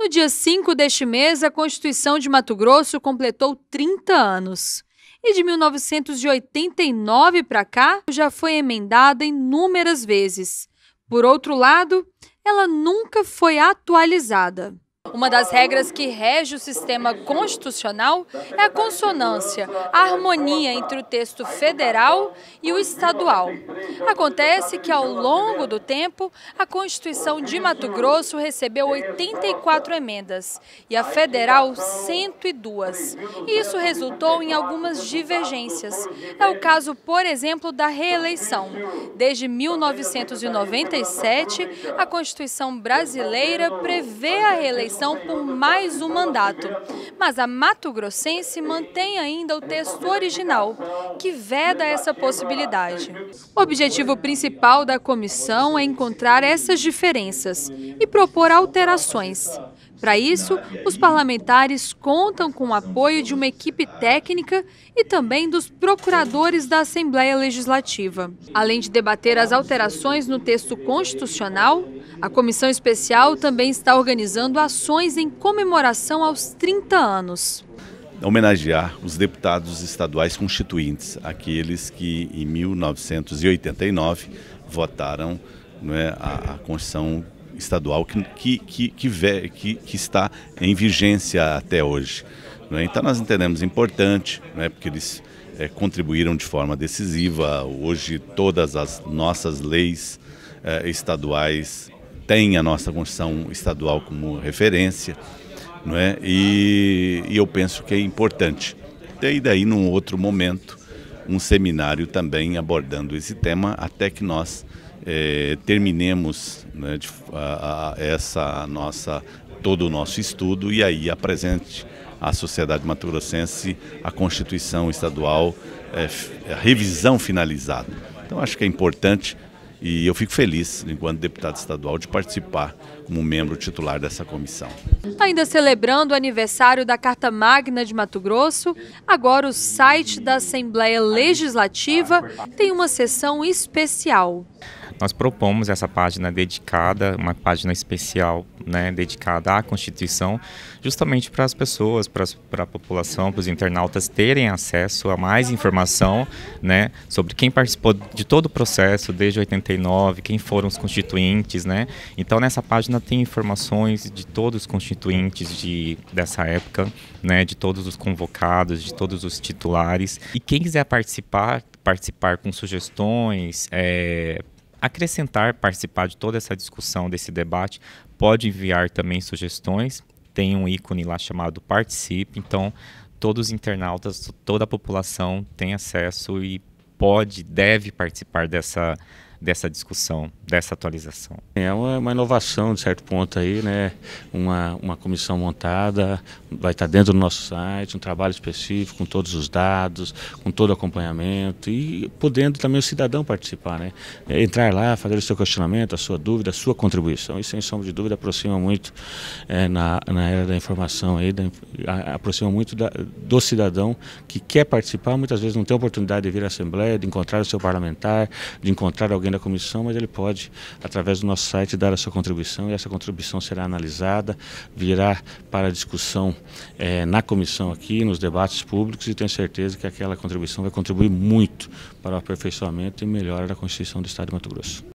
No dia 5 deste mês, a Constituição de Mato Grosso completou 30 anos. E de 1989 para cá, já foi emendada inúmeras vezes. Por outro lado, ela nunca foi atualizada. Uma das regras que rege o sistema constitucional é a consonância, a harmonia entre o texto federal e o estadual. Acontece que, ao longo do tempo, a Constituição de Mato Grosso recebeu 84 emendas e a federal 102. E isso resultou em algumas divergências. É o caso, por exemplo, da reeleição. Desde 1997, a Constituição brasileira prevê a reeleição por mais um mandato. Mas a Mato Grossense mantém ainda o texto original, que veda essa possibilidade. O objetivo principal da comissão é encontrar essas diferenças e propor alterações. Para isso, os parlamentares contam com o apoio de uma equipe técnica e também dos procuradores da Assembleia Legislativa. Além de debater as alterações no texto constitucional, a comissão especial também está organizando ações em comemoração aos 30 anos. Homenagear os deputados estaduais constituintes, aqueles que em 1989 votaram né, a, a Constituição estadual que, que, que, que, que está em vigência até hoje. Né? Então nós entendemos importante, né, porque eles é, contribuíram de forma decisiva. Hoje todas as nossas leis é, estaduais tem a nossa Constituição Estadual como referência, não é? e, e eu penso que é importante. E daí, num outro momento, um seminário também abordando esse tema, até que nós eh, terminemos né, de, a, a, essa nossa todo o nosso estudo e aí apresente à sociedade maturocense a Constituição Estadual, eh, a revisão finalizada. Então, acho que é importante e eu fico feliz, enquanto deputado estadual, de participar como membro titular dessa comissão. Ainda celebrando o aniversário da Carta Magna de Mato Grosso, agora o site da Assembleia Legislativa tem uma sessão especial. Nós propomos essa página dedicada, uma página especial né, dedicada à Constituição, justamente para as pessoas, para a população, para os internautas terem acesso a mais informação né, sobre quem participou de todo o processo desde 89, quem foram os constituintes. Né? Então, nessa página tem informações de todos os constituintes de, dessa época, né, de todos os convocados, de todos os titulares. E quem quiser participar, participar com sugestões, é, acrescentar, participar de toda essa discussão, desse debate. Pode enviar também sugestões. Tem um ícone lá chamado Participe. Então, todos os internautas, toda a população tem acesso e pode, deve participar dessa dessa discussão, dessa atualização. É uma, uma, inovação, de certo ponto, aí, né? Uma, uma comissão montada, vai estar dentro do nosso site, um trabalho específico, com todos os dados, com todo o acompanhamento e podendo também o cidadão participar, né? É, entrar lá, fazer o seu questionamento, a sua dúvida, a sua contribuição. Isso, sem sombra de dúvida, aproxima muito é, na, na era da informação, aí, da, aproxima muito da, do cidadão que quer participar, muitas vezes não tem oportunidade de vir à Assembleia, de encontrar o seu parlamentar, de encontrar alguém alguém da comissão, mas ele pode, através do nosso site, dar a sua contribuição e essa contribuição será analisada, virá para discussão é, na comissão aqui, nos debates públicos e tenho certeza que aquela contribuição vai contribuir muito para o aperfeiçoamento e melhora da Constituição do Estado de Mato Grosso.